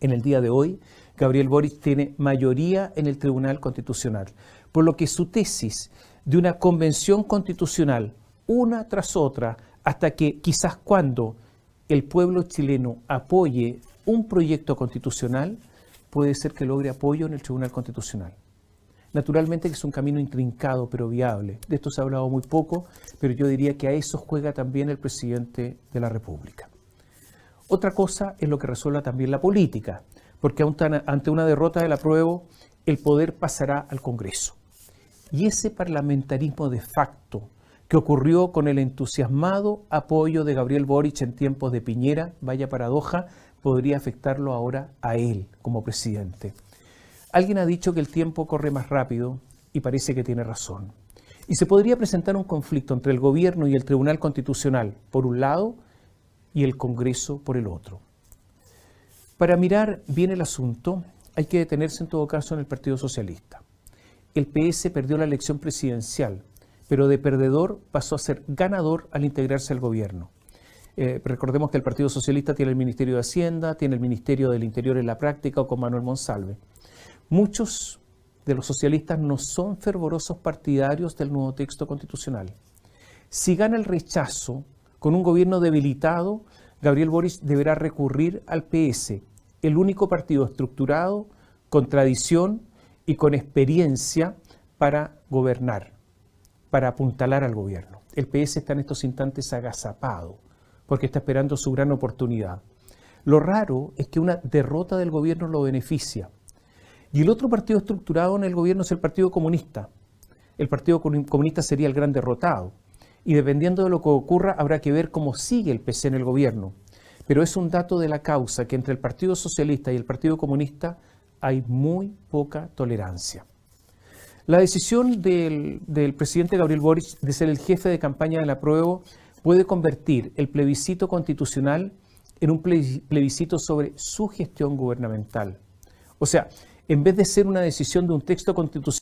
en el día de hoy, Gabriel Boric tiene mayoría en el Tribunal Constitucional, por lo que su tesis de una convención constitucional, una tras otra, hasta que quizás cuando el pueblo chileno apoye un proyecto constitucional, puede ser que logre apoyo en el Tribunal Constitucional. Naturalmente que es un camino intrincado pero viable. De esto se ha hablado muy poco, pero yo diría que a eso juega también el presidente de la República. Otra cosa es lo que resuelva también la política, porque ante una derrota del apruebo, el poder pasará al Congreso. Y ese parlamentarismo de facto que ocurrió con el entusiasmado apoyo de Gabriel Boric en tiempos de Piñera, vaya paradoja, podría afectarlo ahora a él como presidente. Alguien ha dicho que el tiempo corre más rápido y parece que tiene razón. Y se podría presentar un conflicto entre el gobierno y el Tribunal Constitucional, por un lado, y el Congreso por el otro. Para mirar bien el asunto, hay que detenerse en todo caso en el Partido Socialista. El PS perdió la elección presidencial, pero de perdedor pasó a ser ganador al integrarse al gobierno. Eh, recordemos que el Partido Socialista tiene el Ministerio de Hacienda, tiene el Ministerio del Interior en la práctica o con Manuel Monsalve. Muchos de los socialistas no son fervorosos partidarios del nuevo texto constitucional. Si gana el rechazo, con un gobierno debilitado, Gabriel Boris deberá recurrir al PS, el único partido estructurado, con tradición y con experiencia para gobernar, para apuntalar al gobierno. El PS está en estos instantes agazapado, porque está esperando su gran oportunidad. Lo raro es que una derrota del gobierno lo beneficia. Y el otro partido estructurado en el gobierno es el Partido Comunista. El Partido Comunista sería el gran derrotado y dependiendo de lo que ocurra habrá que ver cómo sigue el PC en el gobierno. Pero es un dato de la causa que entre el Partido Socialista y el Partido Comunista hay muy poca tolerancia. La decisión del, presidente Gabriel Boric de ser el jefe de campaña del apruebo puede convertir el plebiscito constitucional en un plebiscito sobre su gestión gubernamental. O sea, en vez de ser una decisión de un texto constitucional,